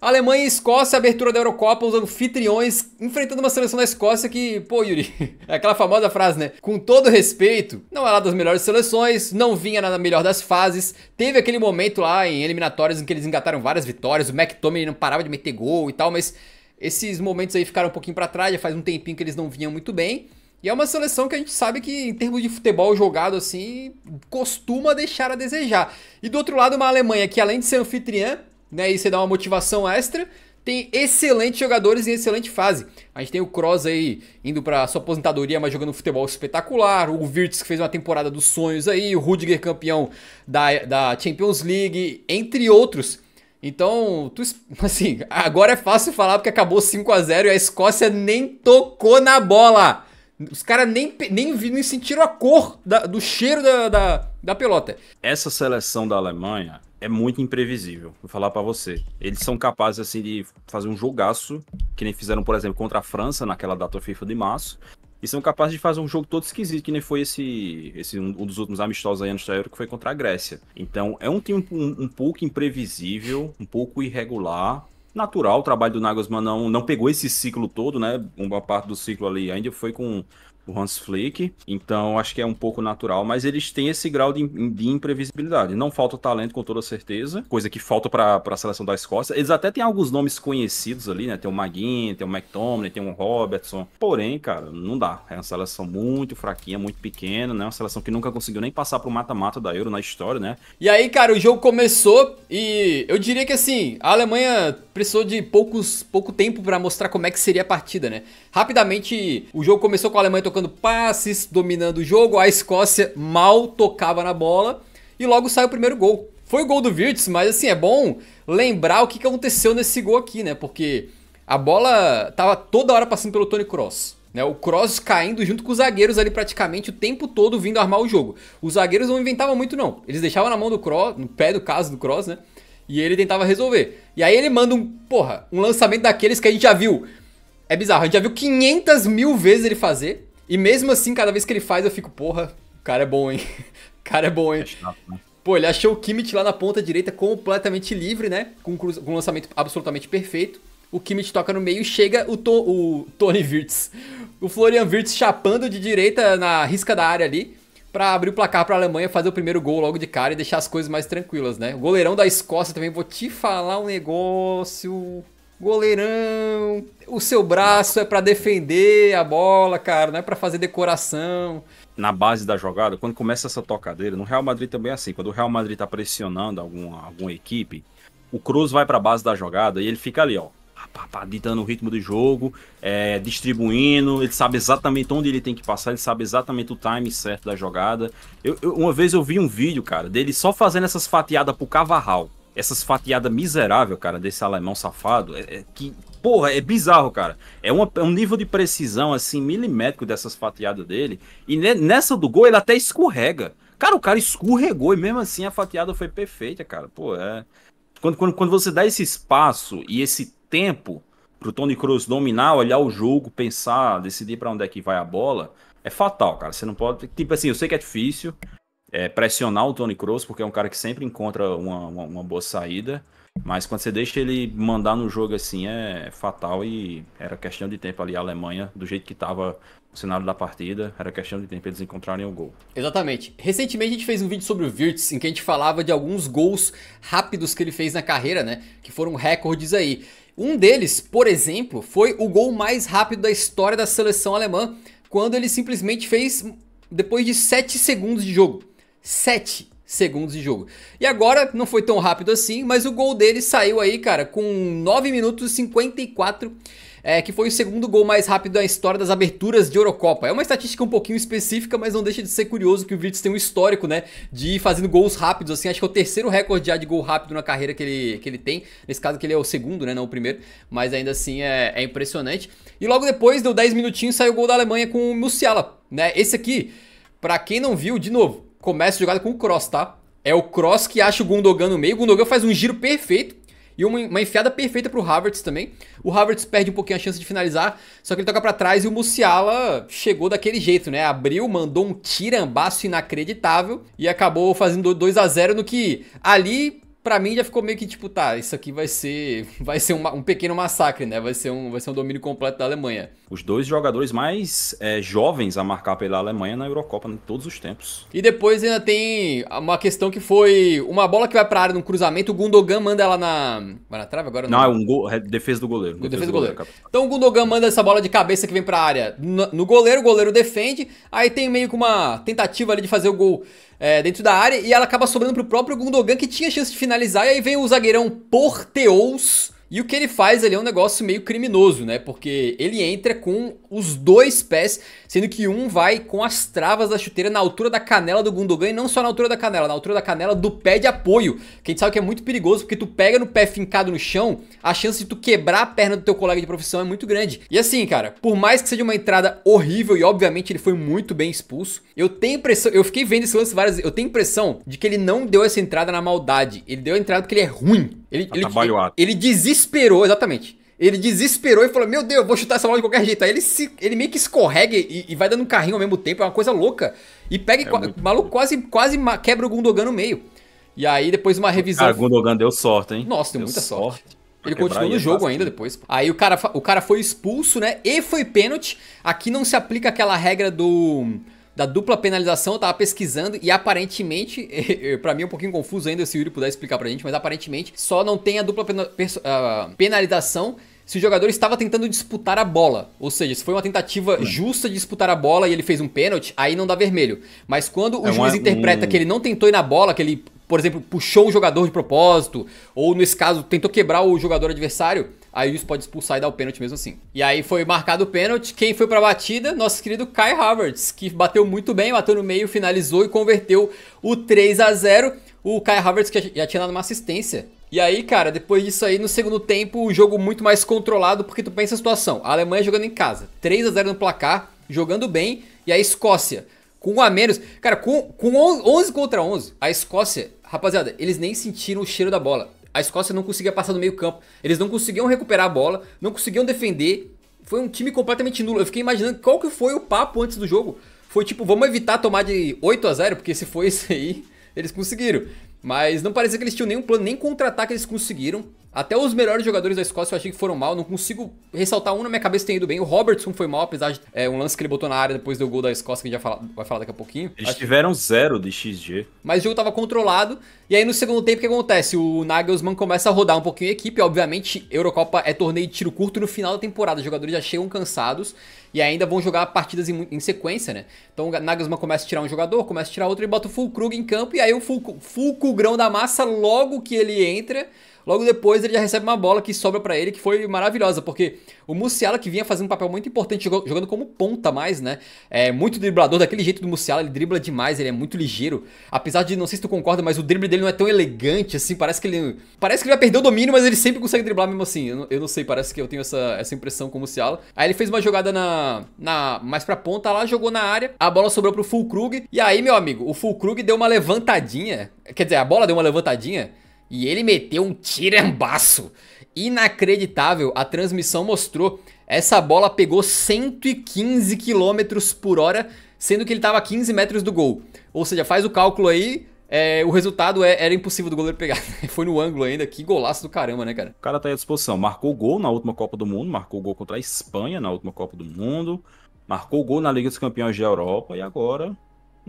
Alemanha e Escócia, abertura da Eurocopa, os anfitriões enfrentando uma seleção da Escócia que, pô, Yuri, é aquela famosa frase, né? Com todo respeito, não é lá das melhores seleções, não vinha na melhor das fases. Teve aquele momento lá em eliminatórias em que eles engataram várias vitórias, o McTominay não parava de meter gol e tal, mas esses momentos aí ficaram um pouquinho para trás, já faz um tempinho que eles não vinham muito bem. E é uma seleção que a gente sabe que, em termos de futebol jogado assim, costuma deixar a desejar. E do outro lado, uma Alemanha que, além de ser anfitriã, né? E você dá uma motivação extra. Tem excelentes jogadores em excelente fase. A gente tem o Kroos aí indo para sua aposentadoria, mas jogando futebol espetacular. O Virtus que fez uma temporada dos sonhos aí. O Rudiger campeão da, da Champions League, entre outros. Então, tu, assim, agora é fácil falar porque acabou 5 a 0 e a Escócia nem tocou na bola. Os caras nem, nem, nem sentiram a cor da, do cheiro da, da, da pelota. Essa seleção da Alemanha é muito imprevisível, vou falar para você. Eles são capazes, assim, de fazer um jogaço, que nem fizeram, por exemplo, contra a França naquela data FIFA de março, e são capazes de fazer um jogo todo esquisito, que nem foi esse, esse um, dos últimos amistosos aí no da Euro, que foi contra a Grécia. Então, é um time um, um pouco imprevisível, um pouco irregular, natural. O trabalho do Nagelsmann não, não pegou esse ciclo todo, né? Uma parte do ciclo ali ainda foi com o Hans Flick. Então acho que é um pouco natural, mas eles têm esse grau de, de imprevisibilidade. Não falta talento com toda certeza, coisa que falta para a seleção da Escócia. Eles até têm alguns nomes conhecidos ali, né? Tem o Maguinho, tem o McTominay, tem o Robertson. Porém, cara, não dá. É uma seleção muito fraquinha, muito pequena, né? Uma seleção que nunca conseguiu nem passar pro mata-mata da Euro na história, né? E aí, cara, o jogo começou e eu diria que assim, a Alemanha precisou de poucos pouco tempo para mostrar como é que seria a partida, né? Rapidamente, o jogo começou com a Alemanha tocando passes, dominando o jogo. A Escócia mal tocava na bola e logo sai o primeiro gol. Foi o gol do Virtus, mas assim, é bom lembrar o que aconteceu nesse gol aqui, né? Porque a bola tava toda hora passando pelo Tony Cross. Né, o Cross caindo junto com os zagueiros ali praticamente o tempo todo vindo armar o jogo. Os zagueiros não inventavam muito não. Eles deixavam na mão do Cross, no pé do caso do Cross, né? E ele tentava resolver. E aí ele manda um, porra, um lançamento daqueles que a gente já viu. É bizarro, a gente já viu 500 mil vezes ele fazer. E mesmo assim, cada vez que ele faz, eu fico, porra, o cara é bom, hein? O cara é bom, hein? É chato, né? Pô, ele achou o Kimmich lá na ponta direita completamente livre, né? Com, com um lançamento absolutamente perfeito. O Kimmich toca no meio e chega o, to... o Tony Wirtz. O Florian Wirtz chapando de direita na risca da área ali para abrir o placar para a Alemanha, fazer o primeiro gol logo de cara e deixar as coisas mais tranquilas, né? O goleirão da Escócia também, vou te falar um negócio goleirão, o seu braço é para defender a bola, cara, não é para fazer decoração. Na base da jogada, quando começa essa tocadeira, no Real Madrid também é assim, quando o Real Madrid tá pressionando alguma, alguma equipe, o Cruz vai para a base da jogada e ele fica ali, ó, ditando o ritmo do jogo, é, distribuindo, ele sabe exatamente onde ele tem que passar, ele sabe exatamente o time certo da jogada. Eu, eu, uma vez eu vi um vídeo, cara, dele só fazendo essas fatiadas pro Cavarral essas fatiadas miserável, cara, desse alemão safado, é, é, que, porra, é bizarro, cara. É, uma, é um nível de precisão, assim, milimétrico dessas fatiadas dele. E ne, nessa do gol, ele até escorrega. Cara, o cara escorregou e mesmo assim a fatiada foi perfeita, cara. Pô, é. Quando, quando, quando você dá esse espaço e esse tempo pro Tony Cruz dominar, olhar o jogo, pensar, decidir para onde é que vai a bola, é fatal, cara. Você não pode. Tipo assim, eu sei que é difícil, é, pressionar o Tony Kroos, porque é um cara que sempre encontra uma, uma, uma, boa saída. Mas quando você deixa ele mandar no jogo assim, é fatal e era questão de tempo ali a Alemanha, do jeito que estava o cenário da partida, era questão de tempo eles encontrarem o gol. Exatamente. Recentemente a gente fez um vídeo sobre o Virtus, em que a gente falava de alguns gols rápidos que ele fez na carreira, né? Que foram recordes aí. Um deles, por exemplo, foi o gol mais rápido da história da seleção alemã, quando ele simplesmente fez depois de 7 segundos de jogo. 7 segundos de jogo. E agora não foi tão rápido assim, mas o gol dele saiu aí, cara, com 9 minutos e 54 é, que foi o segundo gol mais rápido da história das aberturas de Eurocopa. É uma estatística um pouquinho específica, mas não deixa de ser curioso que o Virtus tem um histórico, né, de ir fazendo gols rápidos, assim, acho que é o terceiro recorde já de gol rápido na carreira que ele, que ele tem, nesse caso que ele é o segundo, né, não o primeiro, mas ainda assim é, é impressionante. E logo depois, deu 10 minutinhos, saiu o gol da Alemanha com o Musiala, né, esse aqui, pra quem não viu, de novo, começa a jogada com o cross, tá? É o cross que acha o Gundogan no meio. O Gundogan faz um giro perfeito e uma, uma enfiada perfeita pro Havertz também. O Havertz perde um pouquinho a chance de finalizar, só que ele toca para trás e o Musiala chegou daquele jeito, né? Abriu, mandou um tirambaço inacreditável e acabou fazendo 2 a 0 no que ali para mim já ficou meio que tipo, tá, isso aqui vai ser vai ser um, um pequeno massacre, né? Vai ser um vai ser um domínio completo da Alemanha os dois jogadores mais é, jovens a marcar pela Alemanha na Eurocopa né, em todos os tempos. E depois ainda tem uma questão que foi uma bola que vai para a área no cruzamento, o Gundogan manda ela na. Vai na trave agora? Não, não é um gol, é defesa do goleiro. Defesa, defesa do goleiro. goleiro. Então o Gundogan manda essa bola de cabeça que vem para a área no goleiro, o goleiro defende, aí tem meio que uma tentativa ali de fazer o gol. É, dentro da área e ela acaba sobrando pro próprio Gundogan que tinha chance de finalizar e aí vem o zagueirão Porteous e o que ele faz ali é um negócio meio criminoso, né? Porque ele entra com os dois pés, sendo que um vai com as travas da chuteira na altura da canela do Gundogan e não só na altura da canela, na altura da canela do pé de apoio. Que a gente sabe que é muito perigoso, porque tu pega no pé fincado no chão, a chance de tu quebrar a perna do teu colega de profissão é muito grande. E assim, cara, por mais que seja uma entrada horrível e obviamente ele foi muito bem expulso, eu tenho impressão, eu fiquei vendo esse lance várias vezes, eu tenho impressão de que ele não deu essa entrada na maldade, ele deu a entrada porque ele é ruim. Ele, tá ele, ele, desesperou, exatamente. Ele desesperou e falou: Meu Deus, vou chutar essa bola de qualquer jeito. Aí ele, se, ele meio que escorrega e, e vai dando um carrinho ao mesmo tempo, é uma coisa louca. E pega é e, o maluco quase, quase quebra o Gundogan no meio. E aí depois uma revisão. Cara, o Gundogan deu sorte, hein? Nossa, deu, deu muita sorte. sorte. Ele continuou no jogo ainda depois. Aí o cara, o cara foi expulso, né? E foi pênalti. Aqui não se aplica aquela regra do da dupla penalização, eu tava pesquisando e aparentemente, para mim é um pouquinho confuso ainda se o Yuri puder explicar pra gente, mas aparentemente só não tem a dupla pena, uh, penalização se o jogador estava tentando disputar a bola. Ou seja, se foi uma tentativa é. justa de disputar a bola e ele fez um pênalti, aí não dá vermelho. Mas quando o é juiz uma, interpreta um... que ele não tentou ir na bola, que ele por exemplo, puxou um jogador de propósito, ou nesse caso, tentou quebrar o jogador adversário, aí isso pode expulsar e dar o pênalti mesmo assim. E aí foi marcado o pênalti, quem foi pra batida? Nosso querido Kai Havertz, que bateu muito bem, bateu no meio, finalizou e converteu o 3 a 0 O Kai Havertz que já tinha dado uma assistência. E aí, cara, depois disso aí, no segundo tempo, o jogo muito mais controlado, porque tu pensa a situação, a Alemanha jogando em casa, 3 a 0 no placar, jogando bem, e a Escócia, com um a menos, cara, com, com 11 contra 11, a Escócia rapaziada, eles nem sentiram o cheiro da bola. A Escócia não conseguia passar do meio campo. Eles não conseguiam recuperar a bola, não conseguiam defender. Foi um time completamente nulo. Eu fiquei imaginando qual que foi o papo antes do jogo. Foi tipo, vamos evitar tomar de 8 a 0 porque se foi isso aí, eles conseguiram. Mas não parecia que eles tinham nenhum plano, nem contra-ataque eles conseguiram. Até os melhores jogadores da Escócia eu achei que foram mal, não consigo ressaltar um na minha cabeça tem ido bem. O Robertson foi mal, apesar de é, um lance que ele botou na área depois do gol da Escócia, que a gente vai falar, vai falar daqui a pouquinho. Eles acho... tiveram zero de XG. Mas o jogo tava controlado, e aí no segundo tempo o que acontece? O Nagelsmann começa a rodar um pouquinho a equipe, obviamente Eurocopa é torneio de tiro curto, no final da temporada os jogadores já chegam cansados, e ainda vão jogar partidas em, em sequência, né? Então o Nagelsmann começa a tirar um jogador, começa a tirar outro e bota o Fulkrug em campo. E aí o Fulcrugrão da massa, logo que ele entra, logo depois ele já recebe uma bola que sobra para ele, que foi maravilhosa, porque o Musiala, que vinha fazendo um papel muito importante, jogando como ponta mais, né? É muito driblador, daquele jeito do Musiala, ele dribla demais, ele é muito ligeiro. Apesar de, não sei se tu concorda, mas o drible dele não é tão elegante, assim, parece que ele. Parece que ele vai perder o domínio, mas ele sempre consegue driblar mesmo assim. Eu não, eu não sei, parece que eu tenho essa, essa impressão com o Musiala. Aí ele fez uma jogada na, na, mais pra ponta lá, jogou na área, a bola sobrou pro Fulkrug, e aí, meu amigo, o Fulkrug deu uma levantadinha, quer dizer, a bola deu uma levantadinha, e ele meteu um tirambaço. Inacreditável, a transmissão mostrou. Essa bola pegou 115 km por hora, sendo que ele estava a 15 metros do gol. Ou seja, faz o cálculo aí, é, o resultado é, era impossível do goleiro pegar. Né? Foi no ângulo ainda, que golaço do caramba, né, cara? O cara tá aí à disposição. Marcou gol na última Copa do Mundo, marcou gol contra a Espanha na última Copa do Mundo, marcou gol na Liga dos Campeões da Europa e agora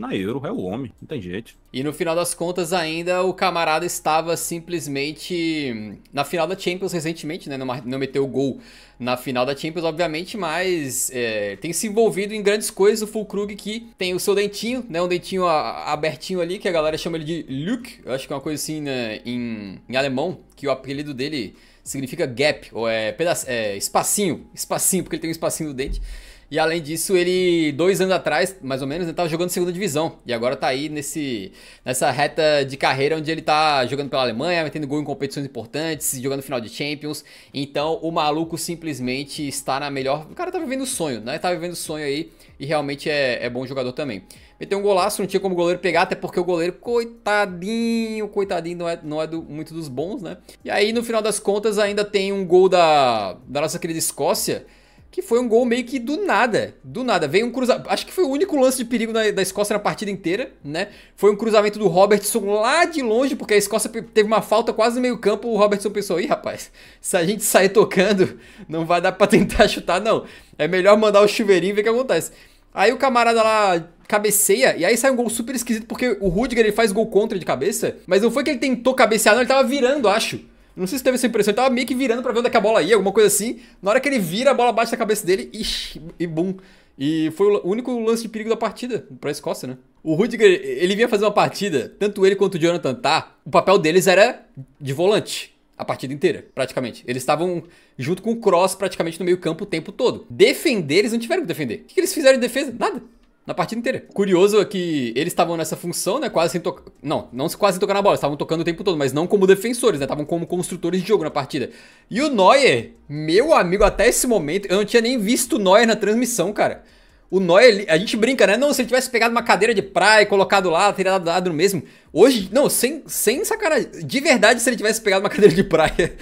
na Euro, é o homem, não tem jeito. E no final das contas, ainda o camarada estava simplesmente na final da Champions recentemente, né? Não, meteu meteu gol na final da Champions, obviamente, mas é, tem se envolvido em grandes coisas. O Fulkrug que tem o seu dentinho, né? Um dentinho abertinho ali, que a galera chama ele de Luke, eu acho que é uma coisa assim né? em, em alemão, que o apelido dele significa gap, ou é, pedaço, é espacinho, espacinho, porque ele tem um espacinho no dente. E além disso, ele, dois anos atrás, mais ou menos, ele estava jogando segunda divisão. E agora está aí nesse, nessa reta de carreira onde ele está jogando pela Alemanha, metendo gol em competições importantes, jogando final de Champions. Então o maluco simplesmente está na melhor. O cara tá vivendo sonho, né? Tá vivendo sonho aí e realmente é, é bom jogador também. Meteu um golaço, não tinha como o goleiro pegar, até porque o goleiro, coitadinho, coitadinho, não é, não é do, muito dos bons, né? E aí, no final das contas, ainda tem um gol da, da nossa querida Escócia que foi um gol meio que do nada. Do nada. Veio um cruzamento. Acho que foi o único lance de perigo da, da Escócia na partida inteira, né? Foi um cruzamento do Robertson lá de longe, porque a Escócia teve uma falta quase no meio-campo. O Robertson pensou: ih, rapaz, se a gente sair tocando, não vai dar pra tentar chutar, não. É melhor mandar o chuveirinho e ver o que acontece. Aí o camarada lá cabeceia, e aí sai um gol super esquisito, porque o Rudiger ele faz gol contra de cabeça, mas não foi que ele tentou cabecear, não, ele tava virando, acho. Não sei se teve essa impressão, ele tava meio que virando pra ver onde é que a bola ia, alguma coisa assim. Na hora que ele vira, a bola bate na cabeça dele ixi, e bum. E foi o único lance de perigo da partida pra Escócia, né? O Rudiger, ele vinha fazer uma partida, tanto ele quanto o Jonathan tá o papel deles era de volante a partida inteira, praticamente. Eles estavam junto com o Cross praticamente no meio campo o tempo todo. Defender, eles não tiveram que defender. O que eles fizeram de defesa? Nada. Na partida inteira. Curioso é que eles estavam nessa função, né? Quase sem tocar. Não, não quase sem tocar na bola, estavam tocando o tempo todo, mas não como defensores, né? Estavam como construtores de jogo na partida. E o Neuer, meu amigo, até esse momento, eu não tinha nem visto o Neuer na transmissão, cara. O Neuer, a gente brinca, né? Não, se ele tivesse pegado uma cadeira de praia e colocado lá, teria dado no mesmo. Hoje, não, sem, sem sacanagem. De verdade, se ele tivesse pegado uma cadeira de praia,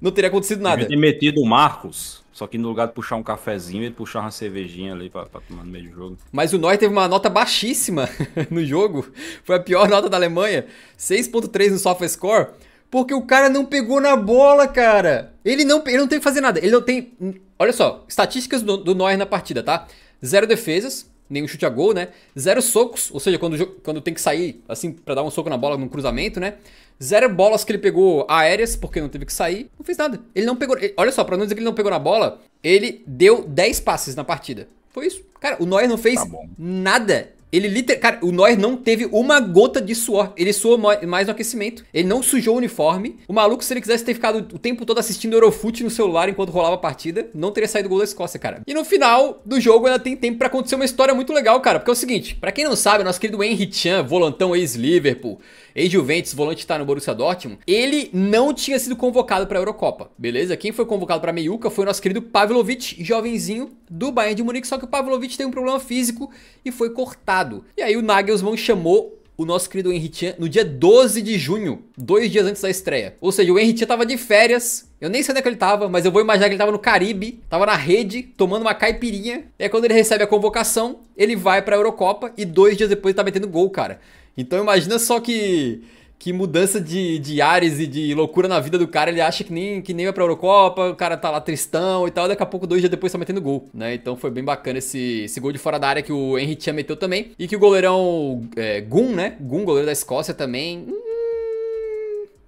não teria acontecido nada. Devia metido o Marcos. Só que no lugar de puxar um cafezinho, ele puxava uma cervejinha ali pra, pra tomar no meio do jogo. Mas o Neuer teve uma nota baixíssima no jogo. Foi a pior nota da Alemanha. 6.3 no SofaScore. Porque o cara não pegou na bola, cara. Ele não, ele não tem que fazer nada. Ele não tem... Olha só, estatísticas do, do Neuer na partida, tá? Zero defesas, nenhum chute a gol, né? Zero socos, ou seja, quando, quando tem que sair, assim, para dar um soco na bola num cruzamento, né? Zero bolas que ele pegou aéreas, porque não teve que sair. Não fez nada. Ele não pegou. Ele, olha só, pra não dizer que ele não pegou na bola, ele deu 10 passes na partida. Foi isso. Cara, o Neuer não fez tá nada ele literalmente. Cara, o Neuer não teve uma gota de suor. Ele suou mais no aquecimento. Ele não sujou o uniforme. O maluco, se ele quisesse ter ficado o tempo todo assistindo Eurofute no celular enquanto rolava a partida, não teria saído gol da Escócia, cara. E no final do jogo ainda tem tempo para acontecer uma história muito legal, cara. Porque é o seguinte, para quem não sabe, nosso querido Henry Chan, volantão ex-Liverpool, ex-Juventus, volante tá no Borussia Dortmund, ele não tinha sido convocado pra Eurocopa, beleza? Quem foi convocado pra meiuca foi o nosso querido Pavlovic, jovenzinho do Bayern de Munique, só que o Pavlovic tem um problema físico e foi cortado passado. E aí o Nagelsmann chamou o nosso querido Henry Chan no dia 12 de junho, dois dias antes da estreia. Ou seja, o Henry Chan tava de férias, eu nem sei onde é que ele tava, mas eu vou imaginar que ele tava no Caribe, tava na rede, tomando uma caipirinha. E aí quando ele recebe a convocação, ele vai pra Eurocopa e dois dias depois ele tá metendo gol, cara. Então imagina só que que mudança de, de ares e de loucura na vida do cara, ele acha que nem, que nem vai pra Eurocopa, o cara tá lá tristão e tal, daqui a pouco, dois dias depois, tá metendo gol, né? Então foi bem bacana esse, esse gol de fora da área que o Henry tinha meteu também, e que o goleirão é, Gun, né? Gun, goleiro da Escócia também, hum.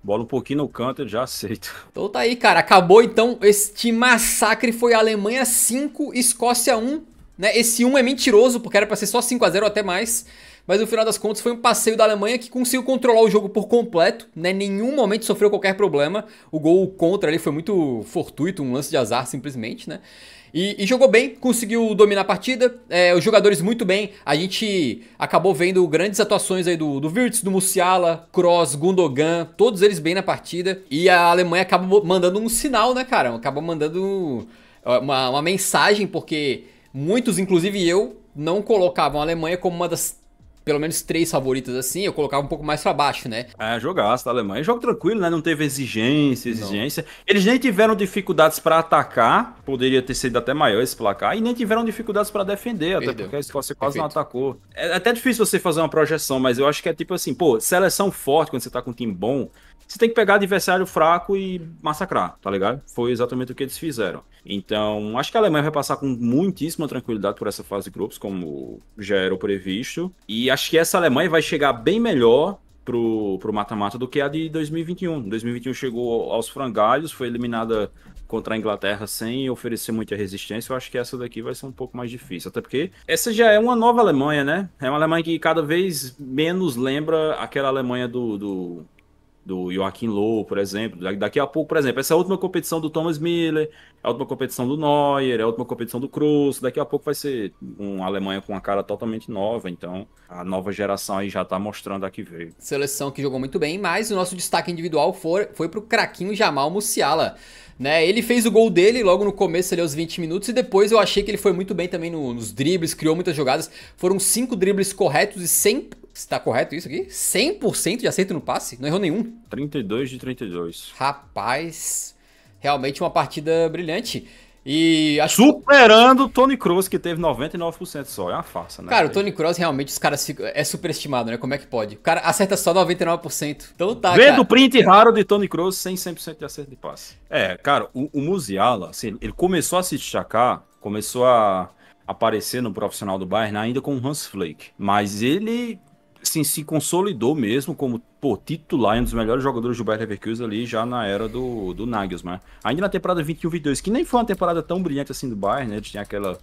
Bola um pouquinho no canto, eu já aceito. Então tá aí, cara. Acabou então este massacre. Foi Alemanha 5, Escócia 1. Né? Esse 1 é mentiroso, porque era pra ser só 5 a 0 até mais. Mas no final das contas foi um passeio da Alemanha que conseguiu controlar o jogo por completo, né? Nenhum momento sofreu qualquer problema. O gol contra ali foi muito fortuito, um lance de azar simplesmente, né? E, e, jogou bem, conseguiu dominar a partida, é, os jogadores muito bem. A gente acabou vendo grandes atuações aí do, do Virtus, do Musiala, Cross, Gundogan, todos eles bem na partida. E a Alemanha acaba mandando um sinal, né, cara? Acaba mandando uma, uma mensagem, porque muitos, inclusive eu, não colocavam a Alemanha como uma das pelo menos três favoritas assim, eu colocava um pouco mais pra baixo, né? É, jogaço da tá, Alemanha. Jogo tranquilo, né? Não teve exigência, exigência. Não. Eles nem tiveram dificuldades para atacar, poderia ter sido até maior esse placar, e nem tiveram dificuldades para defender, Perdeu. até porque a Escócia quase Perfeito. não atacou. É, é até difícil você fazer uma projeção, mas eu acho que é tipo assim, pô, seleção forte quando você tá com um time bom, você tem que pegar adversário fraco e massacrar, tá ligado? Foi exatamente o que eles fizeram. Então, acho que a Alemanha vai passar com muitíssima tranquilidade por essa fase de grupos, como já era o previsto. E acho que essa Alemanha vai chegar bem melhor pro, pro mata-mata do que a de 2021. 2021 chegou aos frangalhos, foi eliminada contra a Inglaterra sem oferecer muita resistência. Eu acho que essa daqui vai ser um pouco mais difícil, até porque essa já é uma nova Alemanha, né? É uma Alemanha que cada vez menos lembra aquela Alemanha do, do do Joaquim Low, por exemplo. Daqui a pouco, por exemplo, essa é a última competição do Thomas Miller, a última competição do Neuer, a última competição do Cruz. Daqui a pouco vai ser uma Alemanha com uma cara totalmente nova. Então, a nova geração aí já tá mostrando a que veio. Seleção que jogou muito bem, mas o nosso destaque individual foi foi pro craquinho Jamal Musiala. Né, ele fez o gol dele logo no começo, ali aos 20 minutos, e depois eu achei que ele foi muito bem também no, nos dribles, criou muitas jogadas. Foram cinco dribles corretos e sem Está correto isso aqui? 100% de acerto no passe? Não errou nenhum? 32 de 32. Rapaz, realmente uma partida brilhante. E acho... Superando o Tony Kroos, que teve 99% só. É uma farsa, né? Cara, o Tony Kroos realmente, os caras ficam... é superestimado, né? Como é que pode? O cara acerta só 99%. Então tá, Vendo o print raro de Tony Kroos sem 100% de acerto de passe. É, cara, o, o Musiala, assim, ele começou a se destacar, começou a aparecer no profissional do Bayern ainda com o Hans Flake. Mas ele assim, se consolidou mesmo como pô, titular, um dos melhores jogadores do Bayern Leverkusen ali já na era do, do Nagelsmann. Né? Ainda na temporada 21-22, que nem foi uma temporada tão brilhante assim do Bayern, né? Tinha aquela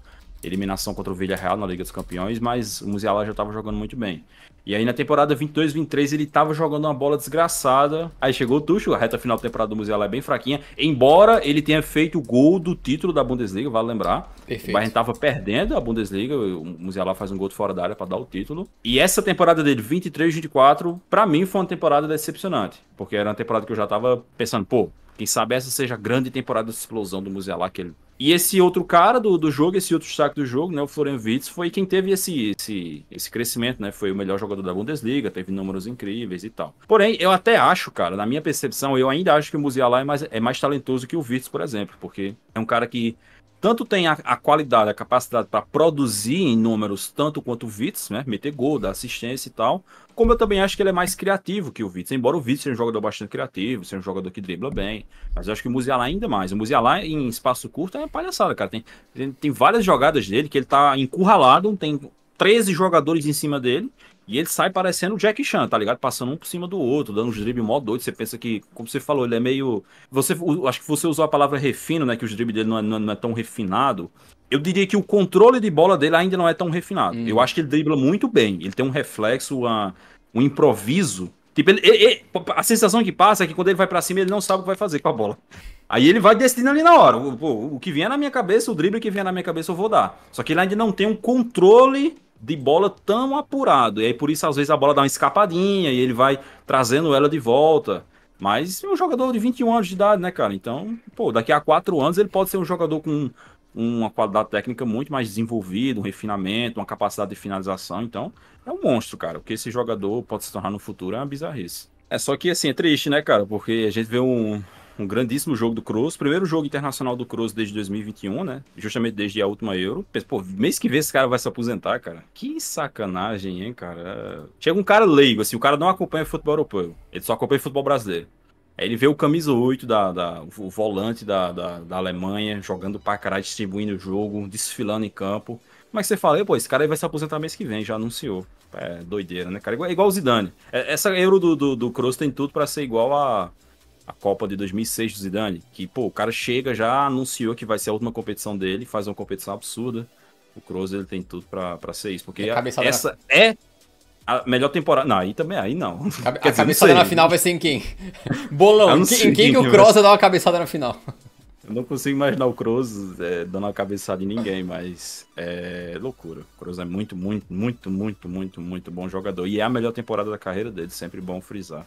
eliminação contra o Villarreal na Liga dos Campeões, mas o Musiala já estava jogando muito bem. E aí na temporada 22-23 ele estava jogando uma bola desgraçada. Aí chegou o Tuchel, a reta final da temporada do Musiala é bem fraquinha, embora ele tenha feito o gol do título da Bundesliga, vale lembrar. Perfeito. O Bayern estava perdendo a Bundesliga, o Musiala faz um gol de fora da área para dar o título. E essa temporada dele 23-24, para mim foi uma temporada decepcionante, porque era uma temporada que eu já estava pensando, pô, quem sabe essa seja a grande temporada de explosão do Musiala que ele e esse outro cara do, do jogo, esse outro destaque do jogo, né, o Florian Wirtz, foi quem teve esse, esse, esse crescimento, né? Foi o melhor jogador da Bundesliga, teve números incríveis e tal. Porém, eu até acho, cara, na minha percepção, eu ainda acho que o Musiala é mais, é mais talentoso que o Wirtz, por exemplo, porque é um cara que tanto tem a, a qualidade, a capacidade para produzir em números tanto quanto o Vitz, né? Meter gol, dar assistência e tal. Como eu também acho que ele é mais criativo que o Vitz, embora o Vitz seja um jogador bastante criativo, seja um jogador que dribla bem. Mas eu acho que o Musiala ainda mais. O Musiala em espaço curto é palhaçada, cara. Tem, tem, várias jogadas dele que ele tá encurralado, tem 13 jogadores em cima dele e ele sai parecendo o Jack Chan, tá ligado? Passando um por cima do outro, dando um drible mó doido. Você pensa que, como você falou, ele é meio. Você, acho que você usou a palavra refino, né? Que o drible dele não é, não é tão refinado. Eu diria que o controle de bola dele ainda não é tão refinado. Hum. Eu acho que ele dribla muito bem. Ele tem um reflexo, uma, um improviso. Tipo, ele, ele, a sensação que passa é que quando ele vai para cima, ele não sabe o que vai fazer com a bola. Aí ele vai decidindo ali na hora. O, o, o que vier na minha cabeça, o drible que vier na minha cabeça, eu vou dar. Só que ele ainda não tem um controle de bola tão apurado. E aí por isso às vezes a bola dá uma escapadinha e ele vai trazendo ela de volta. Mas é um jogador de 21 anos de idade, né, cara? Então, pô, daqui a quatro anos ele pode ser um jogador com uma qualidade técnica muito mais desenvolvida, um refinamento, uma capacidade de finalização. Então, é um monstro, cara. O que esse jogador pode se tornar no futuro é uma bizarrice. É só que, assim, é triste, né, cara? Porque a gente vê um, um grandíssimo jogo do Kroos, primeiro jogo internacional do Kroos desde 2021, né? Justamente desde a última Euro. Pô, mês que vem esse cara vai se aposentar, cara. Que sacanagem, hein, cara? Chega um cara leigo, assim, o cara não acompanha futebol europeu, ele só acompanha futebol brasileiro. Aí ele vê o camisa 8, da, da o volante da, da, da, Alemanha, jogando pra caralho, distribuindo o jogo, desfilando em campo. Mas você fala, pô, esse cara aí vai se aposentar mês que vem, já anunciou. É doideira, né, cara? É igual, igual o Zidane. É, essa Euro do, do, do Kroos tem tudo para ser igual a a Copa de 2006 do Zidane, que, pô, o cara chega, já anunciou que vai ser a última competição dele, faz uma competição absurda. O Kroos, ele tem tudo para ser isso, porque é a, essa na... é a melhor temporada. Não, aí também, aí não. A, a dizer, cabeçada na final vai ser em quem? Bolão, em, quem, quem que o Kroos vai dar uma cabeçada na final? Eu não consigo imaginar o Kroos é, dando uma cabeçada em ninguém, mas é loucura. O Kroos é muito, muito, muito, muito, muito, muito bom jogador. E é a melhor temporada da carreira dele, sempre bom frisar.